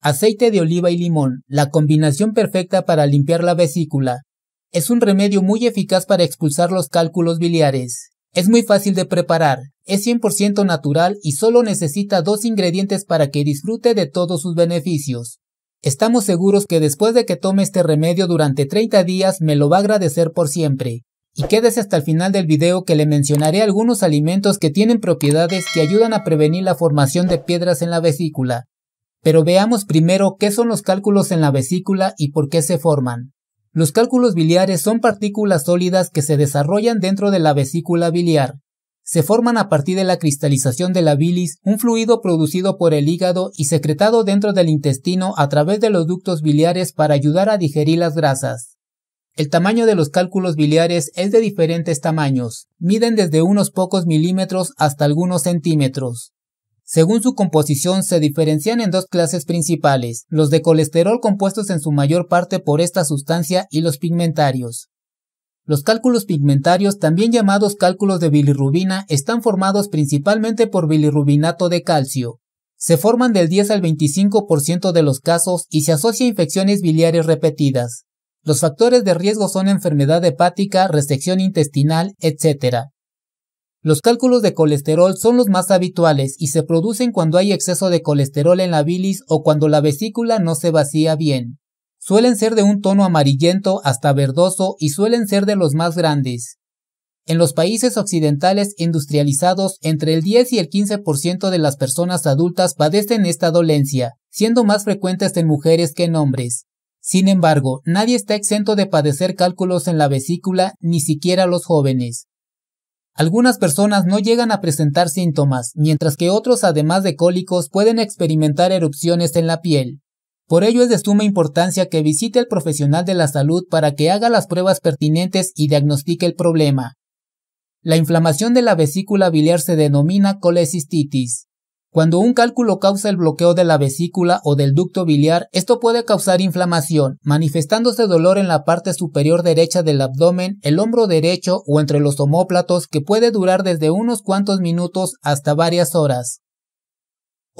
aceite de oliva y limón, la combinación perfecta para limpiar la vesícula. Es un remedio muy eficaz para expulsar los cálculos biliares. Es muy fácil de preparar, es 100% natural y solo necesita dos ingredientes para que disfrute de todos sus beneficios. Estamos seguros que después de que tome este remedio durante 30 días me lo va a agradecer por siempre. Y quédese hasta el final del video que le mencionaré algunos alimentos que tienen propiedades que ayudan a prevenir la formación de piedras en la vesícula. Pero veamos primero qué son los cálculos en la vesícula y por qué se forman. Los cálculos biliares son partículas sólidas que se desarrollan dentro de la vesícula biliar. Se forman a partir de la cristalización de la bilis, un fluido producido por el hígado y secretado dentro del intestino a través de los ductos biliares para ayudar a digerir las grasas. El tamaño de los cálculos biliares es de diferentes tamaños, miden desde unos pocos milímetros hasta algunos centímetros. Según su composición, se diferencian en dos clases principales, los de colesterol compuestos en su mayor parte por esta sustancia y los pigmentarios. Los cálculos pigmentarios, también llamados cálculos de bilirrubina, están formados principalmente por bilirrubinato de calcio. Se forman del 10 al 25% de los casos y se asocia a infecciones biliares repetidas. Los factores de riesgo son enfermedad hepática, resección intestinal, etc. Los cálculos de colesterol son los más habituales y se producen cuando hay exceso de colesterol en la bilis o cuando la vesícula no se vacía bien. Suelen ser de un tono amarillento hasta verdoso y suelen ser de los más grandes. En los países occidentales industrializados, entre el 10 y el 15% de las personas adultas padecen esta dolencia, siendo más frecuentes en mujeres que en hombres. Sin embargo, nadie está exento de padecer cálculos en la vesícula, ni siquiera los jóvenes. Algunas personas no llegan a presentar síntomas, mientras que otros, además de cólicos, pueden experimentar erupciones en la piel. Por ello es de suma importancia que visite al profesional de la salud para que haga las pruebas pertinentes y diagnostique el problema. La inflamación de la vesícula biliar se denomina colecistitis. Cuando un cálculo causa el bloqueo de la vesícula o del ducto biliar, esto puede causar inflamación, manifestándose dolor en la parte superior derecha del abdomen, el hombro derecho o entre los omóplatos que puede durar desde unos cuantos minutos hasta varias horas.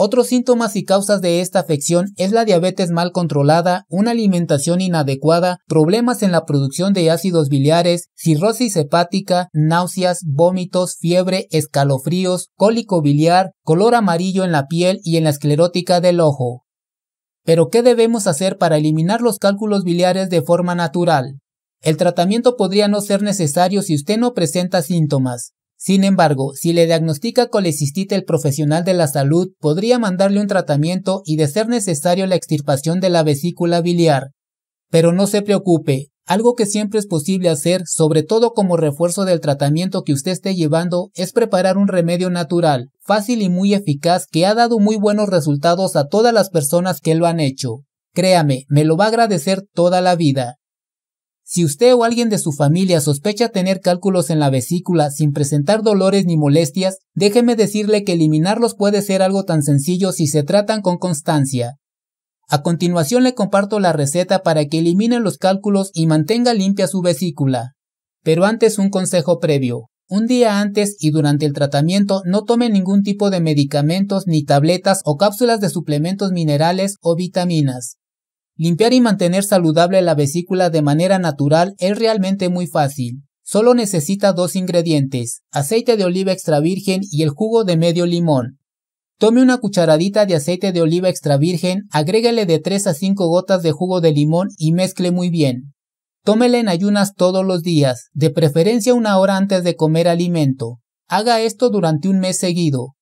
Otros síntomas y causas de esta afección es la diabetes mal controlada, una alimentación inadecuada, problemas en la producción de ácidos biliares, cirrosis hepática, náuseas, vómitos, fiebre, escalofríos, cólico biliar, color amarillo en la piel y en la esclerótica del ojo. Pero ¿qué debemos hacer para eliminar los cálculos biliares de forma natural? El tratamiento podría no ser necesario si usted no presenta síntomas. Sin embargo, si le diagnostica colecistita el profesional de la salud, podría mandarle un tratamiento y de ser necesario la extirpación de la vesícula biliar. Pero no se preocupe, algo que siempre es posible hacer, sobre todo como refuerzo del tratamiento que usted esté llevando, es preparar un remedio natural, fácil y muy eficaz que ha dado muy buenos resultados a todas las personas que lo han hecho. Créame, me lo va a agradecer toda la vida. Si usted o alguien de su familia sospecha tener cálculos en la vesícula sin presentar dolores ni molestias, déjeme decirle que eliminarlos puede ser algo tan sencillo si se tratan con constancia. A continuación le comparto la receta para que elimine los cálculos y mantenga limpia su vesícula. Pero antes un consejo previo. Un día antes y durante el tratamiento no tome ningún tipo de medicamentos ni tabletas o cápsulas de suplementos minerales o vitaminas. Limpiar y mantener saludable la vesícula de manera natural es realmente muy fácil. Solo necesita dos ingredientes, aceite de oliva extra virgen y el jugo de medio limón. Tome una cucharadita de aceite de oliva extra virgen, agrégale de 3 a 5 gotas de jugo de limón y mezcle muy bien. Tómela en ayunas todos los días, de preferencia una hora antes de comer alimento. Haga esto durante un mes seguido.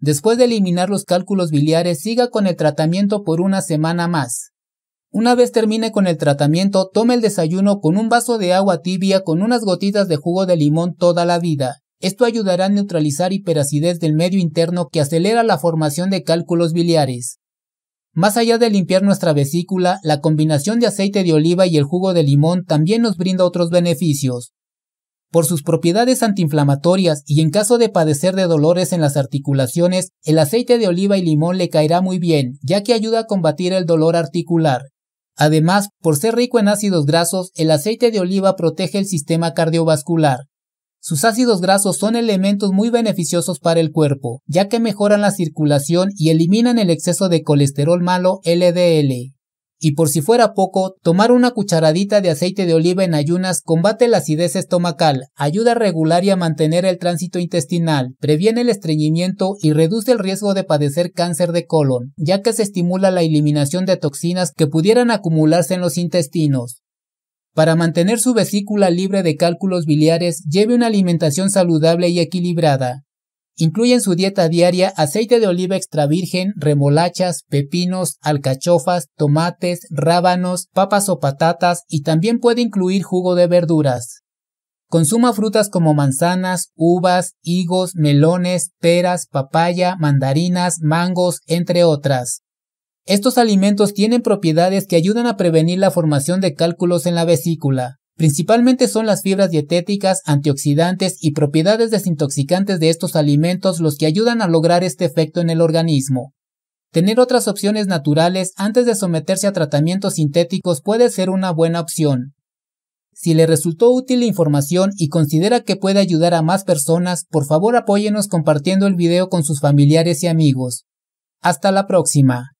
Después de eliminar los cálculos biliares, siga con el tratamiento por una semana más. Una vez termine con el tratamiento, tome el desayuno con un vaso de agua tibia con unas gotitas de jugo de limón toda la vida. Esto ayudará a neutralizar hiperacidez del medio interno que acelera la formación de cálculos biliares. Más allá de limpiar nuestra vesícula, la combinación de aceite de oliva y el jugo de limón también nos brinda otros beneficios. Por sus propiedades antiinflamatorias y en caso de padecer de dolores en las articulaciones, el aceite de oliva y limón le caerá muy bien, ya que ayuda a combatir el dolor articular. Además, por ser rico en ácidos grasos, el aceite de oliva protege el sistema cardiovascular. Sus ácidos grasos son elementos muy beneficiosos para el cuerpo, ya que mejoran la circulación y eliminan el exceso de colesterol malo LDL. Y por si fuera poco, tomar una cucharadita de aceite de oliva en ayunas combate la acidez estomacal, ayuda a regular y a mantener el tránsito intestinal, previene el estreñimiento y reduce el riesgo de padecer cáncer de colon, ya que se estimula la eliminación de toxinas que pudieran acumularse en los intestinos. Para mantener su vesícula libre de cálculos biliares, lleve una alimentación saludable y equilibrada. Incluye en su dieta diaria aceite de oliva extra virgen, remolachas, pepinos, alcachofas, tomates, rábanos, papas o patatas y también puede incluir jugo de verduras. Consuma frutas como manzanas, uvas, higos, melones, peras, papaya, mandarinas, mangos, entre otras. Estos alimentos tienen propiedades que ayudan a prevenir la formación de cálculos en la vesícula. Principalmente son las fibras dietéticas, antioxidantes y propiedades desintoxicantes de estos alimentos los que ayudan a lograr este efecto en el organismo. Tener otras opciones naturales antes de someterse a tratamientos sintéticos puede ser una buena opción. Si le resultó útil la información y considera que puede ayudar a más personas, por favor apóyenos compartiendo el video con sus familiares y amigos. Hasta la próxima.